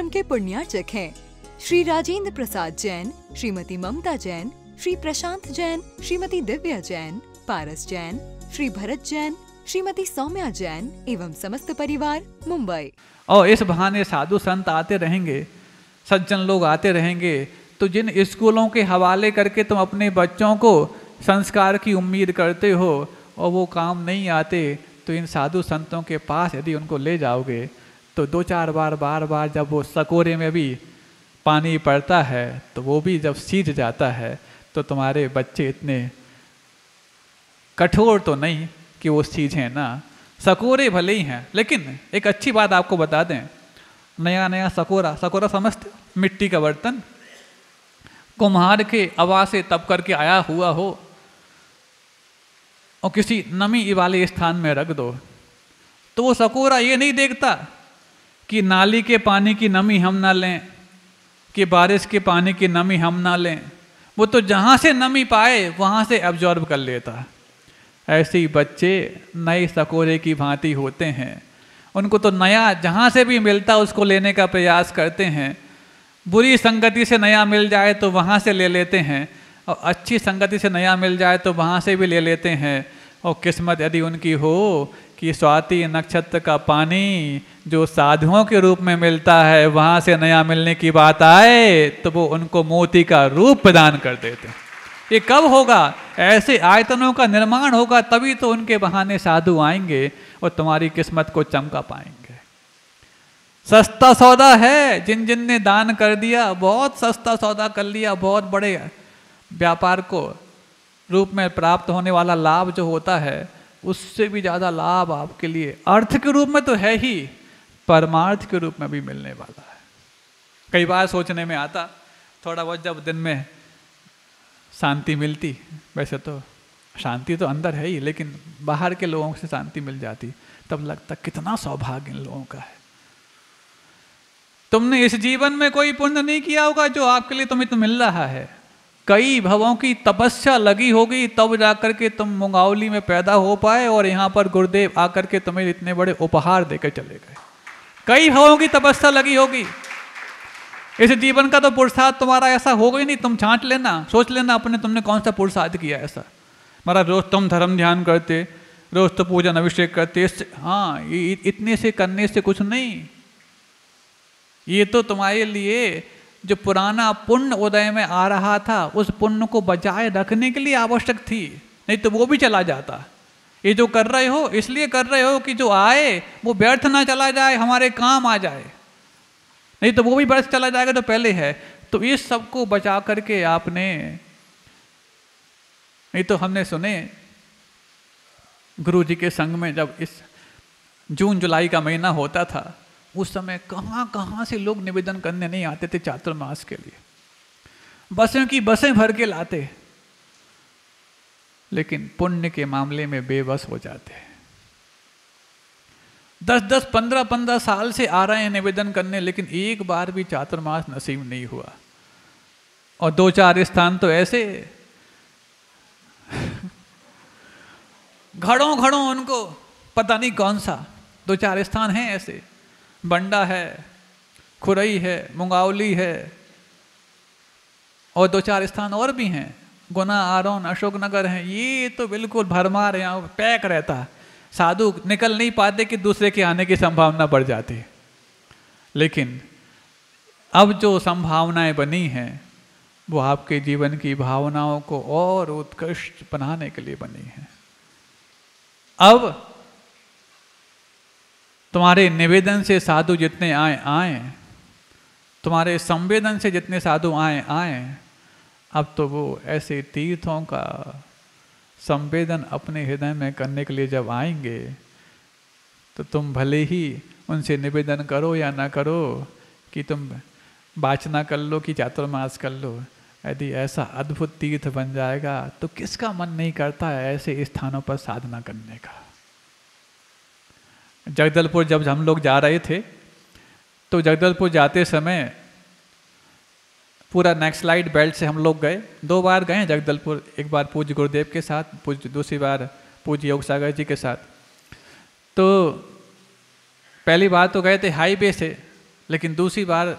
कार्यक्रम के पुण्यार्चक हैं श्री राजेंद्र प्रसाद जैन श्रीमती ममता जैन श्री प्रशांत जैन श्रीमती दिव्या जैन पारस जैन श्री भरत जैन श्रीमती सौम्या जैन एवं समस्त परिवार मुंबई और इस बहाने साधु संत आते रहेंगे सज्जन लोग आते रहेंगे तो जिन स्कूलों के हवाले करके तुम अपने बच्चों को संस्कार की उम्मीद करते हो और वो काम नहीं आते तो इन साधु संतों के पास यदि उनको ले जाओगे तो दो चार बार बार बार जब वो सकोरे में भी पानी पड़ता है तो वो भी जब सीज जाता है तो तुम्हारे बच्चे इतने कठोर तो नहीं कि वो सीझे ना सकोरे भले ही हैं लेकिन एक अच्छी बात आपको बता दें नया नया सकोरा सकोरा समस्त मिट्टी का बर्तन कुम्हार के आवाज से तप करके आया हुआ हो और किसी नमी वाले स्थान में रख दो तो वो सकोरा ये नहीं देखता कि नाली के पानी की नमी हम ना लें कि बारिश के पानी की नमी हम ना लें वो तो जहाँ से नमी पाए वहाँ से एब्जॉर्ब कर लेता है ऐसे ही बच्चे नए सकोरे की भांति होते हैं उनको तो नया जहाँ से भी मिलता उसको लेने का प्रयास करते हैं बुरी संगति से नया मिल जाए तो वहाँ से ले लेते हैं और अच्छी संगति से नया मिल जाए तो वहाँ से भी ले लेते हैं और किस्मत यदि उनकी हो कि स्वाति नक्षत्र का पानी जो साधुओं के रूप में मिलता है वहाँ से नया मिलने की बात आए तो वो उनको मोती का रूप प्रदान कर देते ये कब होगा ऐसे आयतनों का निर्माण होगा तभी तो उनके बहाने साधु आएंगे और तुम्हारी किस्मत को चमका पाएंगे सस्ता सौदा है जिन जिन ने दान कर दिया बहुत सस्ता सौदा कर लिया बहुत बड़े व्यापार को रूप में प्राप्त होने वाला लाभ जो होता है उससे भी ज़्यादा लाभ आपके लिए अर्थ के रूप में तो है ही परमार्थ के रूप में भी मिलने वाला है कई बार सोचने में आता थोड़ा बहुत जब दिन में शांति मिलती वैसे तो शांति तो अंदर है ही लेकिन बाहर के लोगों से शांति मिल जाती तब लगता कितना सौभाग्य इन लोगों का है तुमने इस जीवन में कोई पुण्य नहीं किया होगा जो आपके लिए तुम्हें तो मिल रहा है कई भवों की तपस्या लगी होगी तब जाकर के तुम मुंगावली में पैदा हो पाए और यहाँ पर गुरुदेव आकर के तुम्हें इतने बड़े उपहार देकर चले गए कई भवों की तपस्या लगी होगी इस जीवन का तो पुरुषार्थ तुम्हारा ऐसा होगा ही नहीं तुम छांट लेना सोच लेना अपने तुमने कौन सा पुरुषार्थ किया ऐसा मारा रोज तुम धर्म ध्यान करते रोज तो पूजन अभिषेक करते हाँ इतने से करने से कुछ नहीं ये तो तुम्हारे लिए जो पुराना पुण्य उदय में आ रहा था उस पुण्य को बचाए रखने के लिए आवश्यक थी नहीं तो वो भी चला जाता ये जो कर रहे हो इसलिए कर रहे हो कि जो आए वो व्यर्थ ना चला जाए हमारे काम आ जाए नहीं तो वो भी व्यर्थ चला जाएगा तो पहले है तो इस सब को बचा करके आपने नहीं तो हमने सुने गुरु जी के संग में जब इस जून जुलाई का महीना होता था उस समय कहाँ कहाँ से लोग निवेदन करने नहीं आते थे चातुर्मास के लिए बसों की बसें भर के लाते लेकिन पुण्य के मामले में बेबस हो जाते हैं दस दस पंद्रह पंद्रह साल से आ रहे हैं निवेदन करने लेकिन एक बार भी चातुर्मास नसीब नहीं हुआ और दो चार स्थान तो ऐसे घड़ों घड़ों उनको पता नहीं कौन सा दो चार स्थान हैं ऐसे बंडा है खुरई है मुंगावली है और दो चार स्थान और भी हैं गुना आरोन अशोकनगर हैं ये तो बिल्कुल भरमार यहाँ पैक रहता साधु निकल नहीं पाते कि दूसरे के आने की संभावना बढ़ जाती लेकिन अब जो संभावनाएं बनी हैं वो आपके जीवन की भावनाओं को और उत्कृष्ट बनाने के लिए बनी हैं अब तुम्हारे निवेदन से साधु जितने आए आए तुम्हारे संवेदन से जितने साधु आए आए अब तो वो ऐसे तीर्थों का संवेदन अपने हृदय में करने के लिए जब आएंगे तो तुम भले ही उनसे निवेदन करो या ना करो कि तुम वाचना कर लो कि चातुर्मास कर लो यदि ऐसा अद्भुत तीर्थ बन जाएगा तो किसका मन नहीं करता है ऐसे स्थानों पर साधना करने का जगदलपुर जब हम लोग जा रहे थे तो जगदलपुर जाते समय पूरा नक्सलाइट बेल्ट से हम लोग गए दो बार गए जगदलपुर एक बार पूज्य गुरुदेव के साथ पूज्य दूसरी बार पूज्य योग सागर जी के साथ तो पहली बार तो गए थे हाईवे से लेकिन दूसरी बार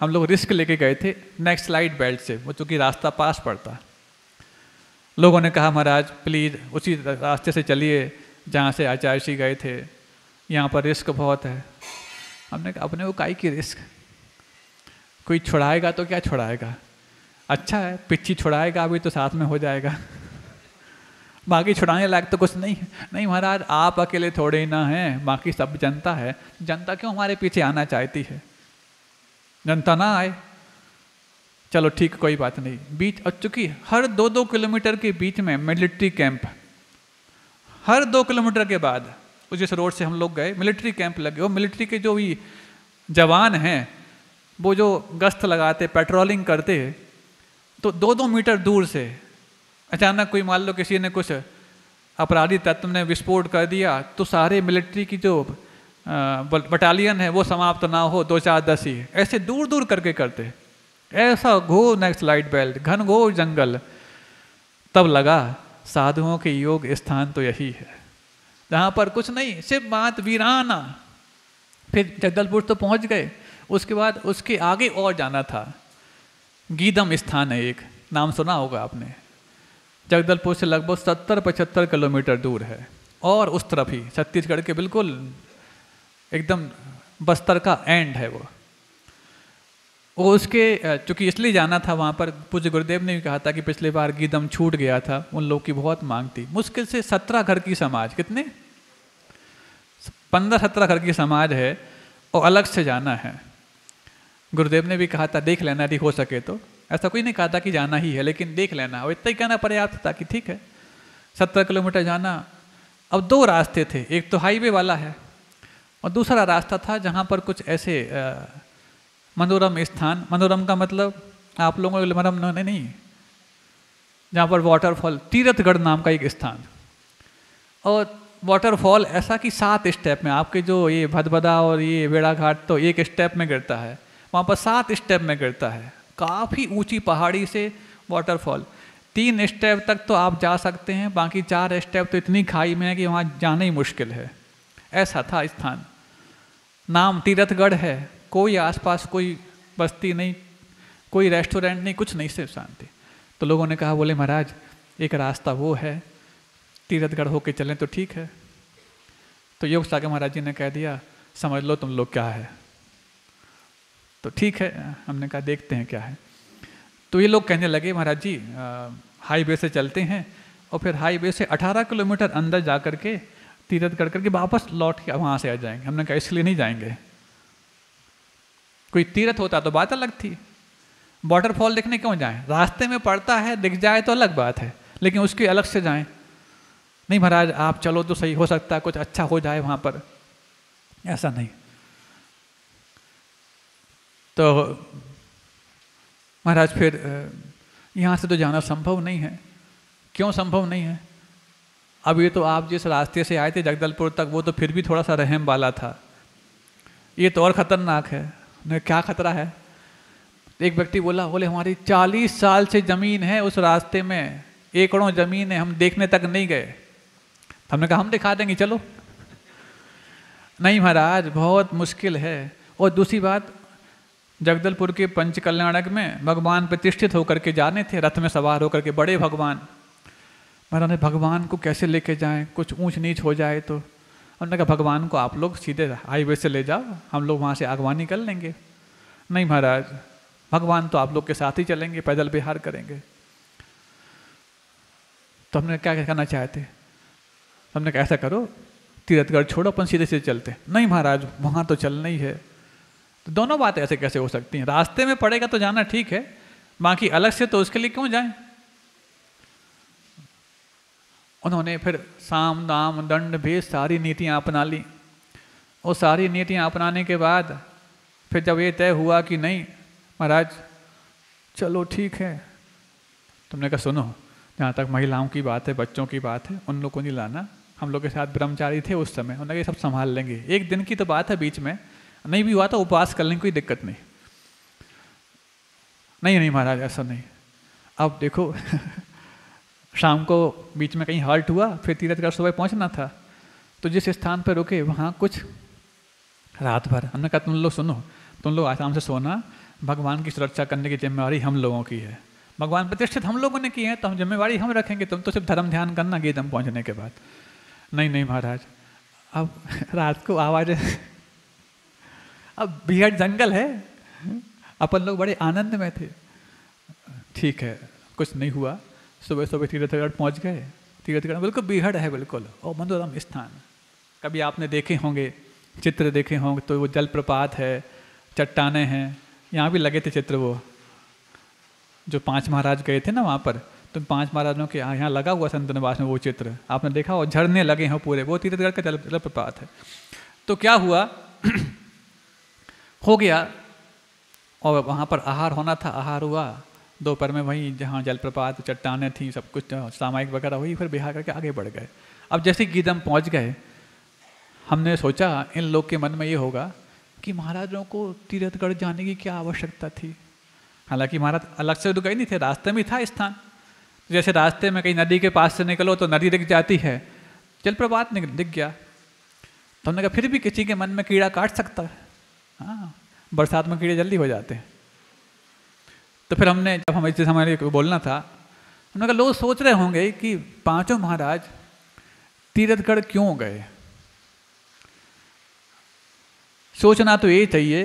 हम लोग रिस्क लेके गए थे नेक्स्ट लाइट बेल्ट से वो चूँकि रास्ता पास पड़ता लोगों ने कहा महाराज प्लीज़ उसी रास्ते से चलिए जहाँ से आचार्य जी गए थे यहाँ पर रिस्क बहुत है हमने कहा अपने वो काई की रिस्क कोई छुड़ाएगा तो क्या छुड़ाएगा अच्छा है पिच्ची छुड़ाएगा अभी तो साथ में हो जाएगा बाकी छुड़ाने लायक तो कुछ नहीं नहीं महाराज आप अकेले थोड़े ही ना हैं बाकी सब जनता है जनता क्यों हमारे पीछे आना चाहती है जनता ना आए चलो ठीक कोई बात नहीं बीच और चूंकि हर दो दो किलोमीटर के बीच में मिलिट्री कैंप हर दो किलोमीटर के बाद उस जिस रोड से हम लोग गए मिलिट्री कैंप लगे वो मिलिट्री के जो भी जवान हैं वो जो गश्त लगाते पेट्रोलिंग करते तो दो दो मीटर दूर से अचानक कोई मान लो किसी ने कुछ अपराधी तत्व ने विस्फोट कर दिया तो सारे मिलिट्री की जो बटालियन है वो समाप्त ना हो दो चार दस ही ऐसे दूर दूर करके करते ऐसा घो नेक्स्ट लाइट बेल्ट घो जंगल तब लगा साधुओं के योग स्थान तो यही है जहाँ पर कुछ नहीं सिर्फ बात वीराना फिर जगदलपुर तो पहुँच गए उसके बाद उसके आगे और जाना था गीदम स्थान है एक नाम सुना होगा आपने जगदलपुर से लगभग सत्तर पचहत्तर किलोमीटर दूर है और उस तरफ ही छत्तीसगढ़ के बिल्कुल एकदम बस्तर का एंड है वो वो उसके चूंकि इसलिए जाना था वहाँ पर पूज्य गुरुदेव ने भी कहा था कि पिछले बार गीदम छूट गया था उन लोग की बहुत मांग थी मुश्किल से सत्रह घर की समाज कितने पंद्रह सत्रह घर की समाज है और अलग से जाना है गुरुदेव ने भी कहा था देख लेना यदि हो सके तो ऐसा कोई नहीं कहा था कि जाना ही है लेकिन देख लेना और इतना ही कहना पर्याप्त था कि ठीक है सत्रह किलोमीटर जाना अब दो रास्ते थे एक तो हाईवे वाला है और दूसरा रास्ता था जहाँ पर कुछ ऐसे आ, मनोरम स्थान मनोरम का मतलब आप लोगों को मनोरम नहीं, नहीं जहाँ पर वाटरफॉल तीरथगढ़ नाम का एक स्थान और वाटरफॉल ऐसा कि सात स्टेप में आपके जो ये भदभदा और ये बेड़ा घाट तो एक स्टेप में गिरता है वहाँ पर सात स्टेप में गिरता है काफ़ी ऊंची पहाड़ी से वाटरफॉल तीन स्टेप तक तो आप जा सकते हैं बाकी चार स्टेप तो इतनी खाई में है कि वहाँ जाना ही मुश्किल है ऐसा था स्थान नाम तीरथगढ़ है कोई आसपास कोई बस्ती नहीं कोई रेस्टोरेंट नहीं कुछ नहीं सिर्फ शांति तो लोगों ने कहा बोले महाराज एक रास्ता वो है तीरथगढ़ होके चलें तो ठीक है तो योग सागर महाराज जी ने कह दिया समझ लो तुम लोग क्या है तो ठीक है हमने कहा देखते हैं क्या है तो ये लोग कहने लगे महाराज जी हाईवे से चलते हैं और फिर हाईवे से 18 किलोमीटर अंदर जा कर के तीरथ कर करके वापस लौट के वहाँ से आ जाएंगे हमने कहा इसलिए नहीं जाएंगे कोई तीरथ होता तो बात अलग थी वाटरफॉल देखने क्यों जाए रास्ते में पड़ता है दिख जाए तो अलग बात है लेकिन उसके अलग से जाए नहीं महाराज आप चलो तो सही हो सकता है कुछ अच्छा हो जाए वहाँ पर ऐसा नहीं तो महाराज फिर यहाँ से तो जाना संभव नहीं है क्यों संभव नहीं है अब ये तो आप जिस रास्ते से आए थे जगदलपुर तक वो तो फिर भी थोड़ा सा रहम वाला था ये तो और ख़तरनाक है उन्हें क्या खतरा है एक व्यक्ति बोला बोले हमारी चालीस साल से ज़मीन है उस रास्ते में एकड़ों ज़मीन है हम देखने तक नहीं गए तो हमने कहा हम दिखा देंगे चलो नहीं महाराज बहुत मुश्किल है और दूसरी बात जगदलपुर के पंचकल्याणक में भगवान प्रतिष्ठित होकर के जाने थे रथ में सवार होकर के बड़े भगवान महाराज भगवान को कैसे लेके जाएं कुछ ऊंच नीच हो जाए तो उन्होंने कहा भगवान को आप लोग सीधे हाईवे से ले जाओ हम लोग वहाँ से आगवा कर लेंगे नहीं महाराज भगवान तो आप लोग के साथ ही चलेंगे पैदल बिहार करेंगे तो हमने क्या करना चाहते तो हमने कहा ऐसा करो तीरथगढ़ छोड़ो अपन सीधे सीधे चलते नहीं महाराज वहाँ तो चलना ही है तो दोनों बातें ऐसे कैसे हो सकती हैं रास्ते में पड़ेगा तो जाना ठीक है बाकी अलग से तो उसके लिए क्यों जाएं उन्होंने फिर साम दाम दंड भेद सारी नीतियाँ अपना ली और सारी नीतियाँ अपनाने के बाद फिर जब ये तय हुआ कि नहीं महाराज चलो ठीक है तुमने कहा सुनो जहाँ तक महिलाओं की बात है बच्चों की बात है उन लोग को नहीं लाना हम लोग के साथ ब्रह्मचारी थे उस समय उन्होंने ये सब संभाल लेंगे एक दिन की तो बात है बीच में नहीं भी हुआ तो उपवास कर लेंगे कोई दिक्कत नहीं नहीं नहीं महाराज ऐसा नहीं अब देखो शाम को बीच में कहीं हाल्ट हुआ फिर तीरथ का सुबह पहुंचना था तो जिस स्थान पर रुके वहाँ कुछ रात भर हमने कहा तुम लोग सुनो तुम लोग आराम से सोना भगवान की सुरक्षा करने की जिम्मेवारी हम लोगों की है भगवान प्रतिष्ठित हम लोगों ने की है तो हम जिम्मेवारी हम रखेंगे तुम तो सिर्फ धर्म ध्यान करना गीतम पहुँचने के बाद नहीं नहीं महाराज अब रात को आवाज़ अब बिहार जंगल है अपन लोग बड़े आनंद में थे ठीक है कुछ नहीं हुआ सुबह सुबह तीर्थगढ़ पहुँच गए तीर्थगढ़ बिल्कुल बीहड़ है बिल्कुल और मनोरम स्थान कभी आपने देखे होंगे चित्र देखे होंगे तो वो जलप्रपात है चट्टाने हैं यहाँ भी लगे थे चित्र वो जो पांच महाराज गए थे ना वहाँ पर तो पांच महाराजों के यहाँ यहाँ लगा हुआ संतनवास में वो चित्र आपने देखा और झरने लगे हैं पूरे वो तीर्थगढ़ का जल जलप्रपात है तो क्या हुआ हो गया और वहाँ पर आहार होना था आहार हुआ दोपहर में वहीं जहाँ जलप्रपात चट्टाने थी सब कुछ सामायिक वगैरह हुई फिर बिहार करके आगे बढ़ गए अब जैसे गीदम पहुँच गए हमने सोचा इन लोग के मन में ये होगा कि महाराजों को तीरथगढ़ जाने की क्या आवश्यकता थी हालांकि महाराज अलग से तो गए नहीं थे रास्ते में था स्थान जैसे रास्ते में कहीं नदी के पास से निकलो तो नदी दिख जाती है जलप्रपात दिख गया तो हमने कहा फिर भी किसी के मन में कीड़ा काट सकता है हाँ बरसात में कीड़े जल्दी हो जाते हैं तो फिर हमने जब हम जैसे हमारे बोलना था हमने कहा लोग सोच रहे होंगे कि पांचों महाराज तीरथगढ़ क्यों गए सोचना तो ये चाहिए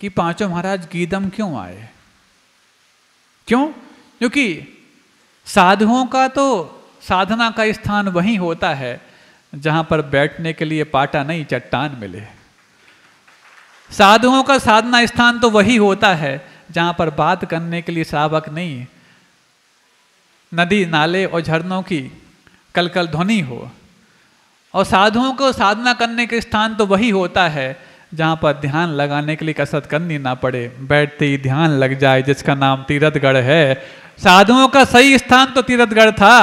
कि पांचों महाराज गीदम क्यों आए क्यों क्योंकि साधुओं का तो साधना का स्थान वही होता है जहां पर बैठने के लिए पाटा नहीं चट्टान मिले साधुओं का साधना स्थान तो वही होता है जहाँ पर बात करने के लिए श्रावक नहीं नदी नाले और झरनों की कल कल ध्वनि हो और साधुओं को साधना करने के स्थान तो वही होता है जहाँ पर ध्यान लगाने के लिए कसरत करनी ना पड़े बैठते ही ध्यान लग जाए जिसका नाम तीरथगढ़ है साधुओं का सही स्थान तो तीरथगढ़ था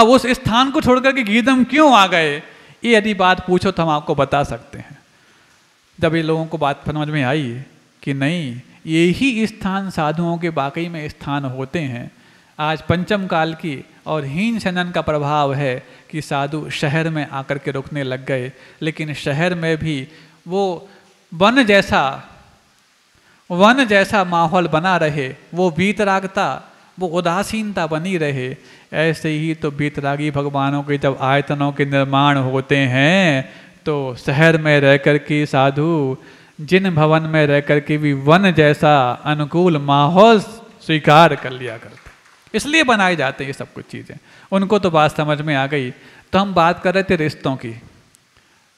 अब उस स्थान को छोड़कर के गीदम क्यों आ गए ये यदि बात पूछो तो हम आपको बता सकते हैं जब ये लोगों को बात समझ में आई कि नहीं यही स्थान साधुओं के बाकी में स्थान होते हैं आज पंचम काल की और हीन शनन का प्रभाव है कि साधु शहर में आकर के रुकने लग गए लेकिन शहर में भी वो वन जैसा वन जैसा माहौल बना रहे वो बीतरागता वो उदासीनता बनी रहे ऐसे ही तो बीतरागी भगवानों के जब आयतनों के निर्माण होते हैं तो शहर में रह कर के साधु जिन भवन में रह करके भी वन जैसा अनुकूल माहौल स्वीकार कर लिया करते इसलिए बनाए जाते हैं ये सब कुछ चीज़ें उनको तो बात समझ में आ गई तो हम बात कर रहे थे रिश्तों की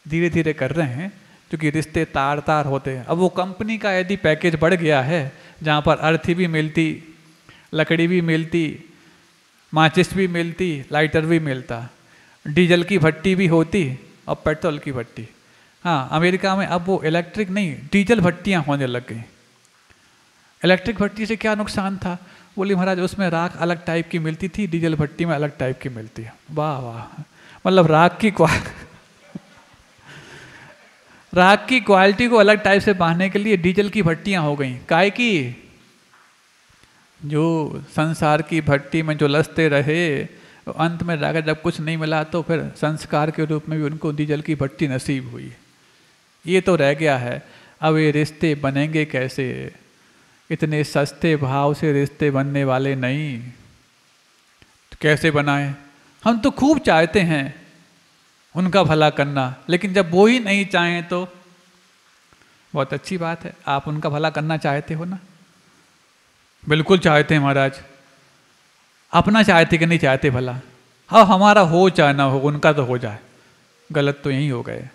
धीरे धीरे कर रहे हैं क्योंकि रिश्ते तार तार होते हैं अब वो कंपनी का यदि पैकेज बढ़ गया है जहाँ पर अर्थी भी मिलती लकड़ी भी मिलती माचिस भी मिलती लाइटर भी मिलता डीजल की भट्टी भी होती और पेट्रोल की भट्टी हाँ अमेरिका में अब वो इलेक्ट्रिक नहीं डीजल भट्टियाँ होने लग गई इलेक्ट्रिक भट्टी से क्या नुकसान था बोली महाराज उसमें राख अलग टाइप की मिलती थी डीजल भट्टी में अलग टाइप की मिलती है वाह वाह मतलब राख की क्वा राख की क्वालिटी को अलग टाइप से बांधने के लिए डीजल की भट्टियाँ हो गई काय की जो संसार की भट्टी में जो लसते रहे अंत में जाकर जब कुछ नहीं मिला तो फिर संस्कार के रूप में भी उनको डीजल की भट्टी नसीब हुई है ये तो रह गया है अब ये रिश्ते बनेंगे कैसे इतने सस्ते भाव से रिश्ते बनने वाले नहीं तो कैसे बनाए हम तो खूब चाहते हैं उनका भला करना लेकिन जब वो ही नहीं चाहें तो बहुत अच्छी बात है आप उनका भला करना चाहते हो ना बिल्कुल चाहते हैं महाराज अपना चाहते कि नहीं चाहते भला हाँ हमारा हो चाहे ना हो उनका तो हो जाए गलत तो यही हो गए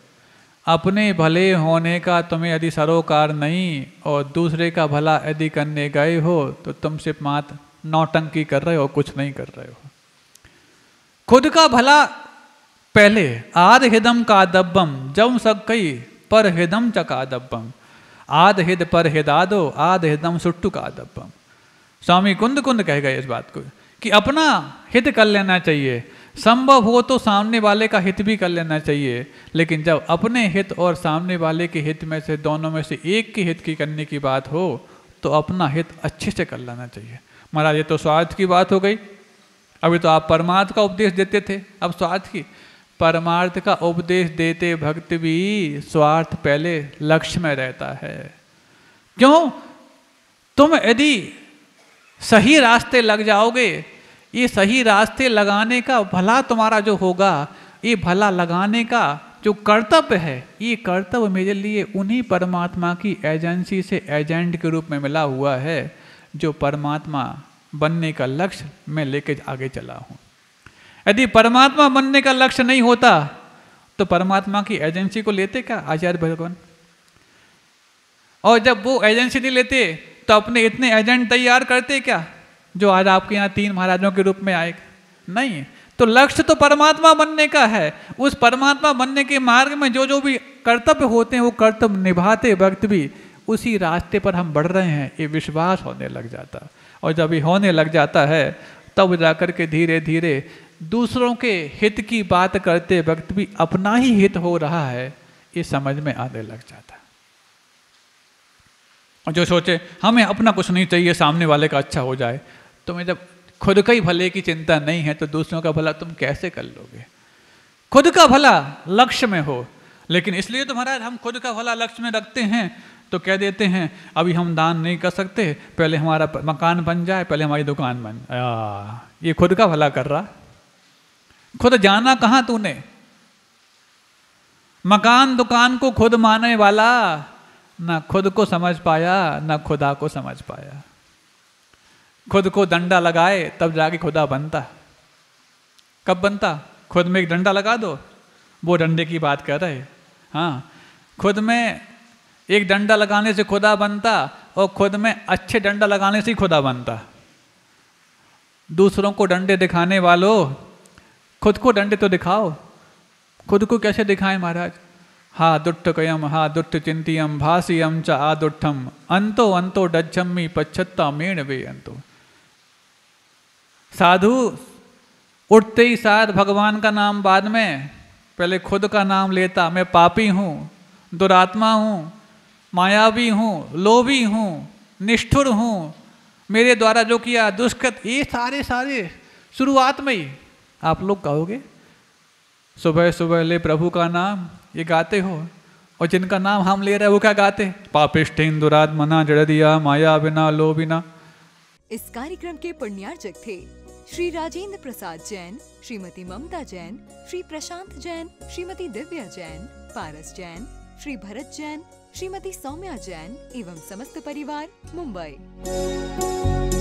अपने भले होने का तुम्हें यदि सरोकार नहीं और दूसरे का भला यदि करने गए हो तो तुम सिर्फ मात नौटंकी कर रहे हो कुछ नहीं कर रहे हो खुद का भला पहले आद हिदम का दब्बम जब सब कई पर हिदम च का दब्बम आद हिद पर हिदादो आद हिदम सुट्टु का दब्बम स्वामी कुंद कुंद कह गए इस बात को कि अपना हित कर लेना चाहिए संभव हो तो सामने वाले का हित भी कर लेना चाहिए लेकिन जब अपने हित और सामने वाले के हित में से दोनों में से एक के हित की करने की बात हो तो अपना हित अच्छे से कर लेना चाहिए महाराज ये तो स्वार्थ की बात हो गई अभी तो आप परमार्थ का उपदेश देते थे अब स्वार्थ की परमार्थ का उपदेश देते भक्त भी स्वार्थ पहले लक्ष्य में रहता है क्यों तुम यदि सही रास्ते लग जाओगे ये सही रास्ते लगाने का भला तुम्हारा जो होगा ये भला लगाने का जो कर्तव्य है ये कर्तव्य मेरे लिए उन्हीं परमात्मा की एजेंसी से एजेंट के रूप में मिला हुआ है जो परमात्मा बनने का लक्ष्य मैं लेके आगे चला हूँ यदि परमात्मा बनने का लक्ष्य नहीं होता तो परमात्मा की एजेंसी को लेते क्या आचार्य भगवान और जब वो एजेंसी नहीं लेते तो अपने इतने एजेंट तैयार करते क्या जो आज आपके यहाँ तीन महाराजों के रूप में आए नहीं तो लक्ष्य तो परमात्मा बनने का है उस परमात्मा बनने के मार्ग में जो जो भी कर्तव्य होते हैं वो कर्तव्य निभाते वक्त भी उसी रास्ते पर हम बढ़ रहे हैं ये विश्वास होने लग जाता और जब ये होने लग जाता है तब जाकर के धीरे धीरे दूसरों के हित की बात करते वक्त भी अपना ही हित हो रहा है ये समझ में आने लग जाता जो सोचे हमें अपना कुछ नहीं चाहिए सामने वाले का अच्छा हो जाए तुम्हें जब खुद का ही भले की चिंता नहीं है तो दूसरों का भला तुम कैसे कर लोगे खुद का भला लक्ष्य में हो लेकिन इसलिए तो महाराज हम खुद का भला लक्ष्य में रखते हैं तो कह देते हैं अभी हम दान नहीं कर सकते पहले हमारा मकान बन जाए पहले हमारी दुकान बन आ, ये खुद का भला कर रहा खुद जाना कहां तूने मकान दुकान को खुद मानने वाला ना खुद को समझ पाया ना खुदा को समझ पाया खुद को डंडा लगाए तब जाके खुदा बनता कब बनता खुद में एक डंडा लगा दो वो डंडे की बात कर रहे हाँ खुद में एक डंडा लगाने से खुदा बनता और खुद में अच्छे डंडा लगाने से ही खुदा बनता दूसरों को डंडे दिखाने वालों खुद को डंडे तो दिखाओ खुद को कैसे दिखाएं महाराज हा दुट्ट कयम हा दुट्ट चिंतियम भाषियम च आदुट्ठम अंतो अंतो डच्छम्मी पच्छत्ता मेण वे अंतो साधु उठते ही साथ भगवान का नाम बाद में पहले खुद का नाम लेता मैं पापी हूँ दुरात्मा हूँ मायावी हूँ लोभी हूँ निष्ठुर हूँ मेरे द्वारा जो किया दुष्कृत ये सारे सारे शुरुआत में ही आप लोग कहोगे सुबह सुबह ले प्रभु का नाम ये गाते हो और जिनका नाम हम ले रहे हैं वो क्या गाते पापिष्ठिन दुरात्मना जड़ दिया माया बिना लो बिना इस कार्यक्रम के पुण्यार्जक थे श्री राजेंद्र प्रसाद जैन श्रीमती ममता जैन श्री प्रशांत जैन श्रीमती दिव्या जैन पारस जैन श्री भरत जैन श्रीमती सौम्या जैन एवं समस्त परिवार मुंबई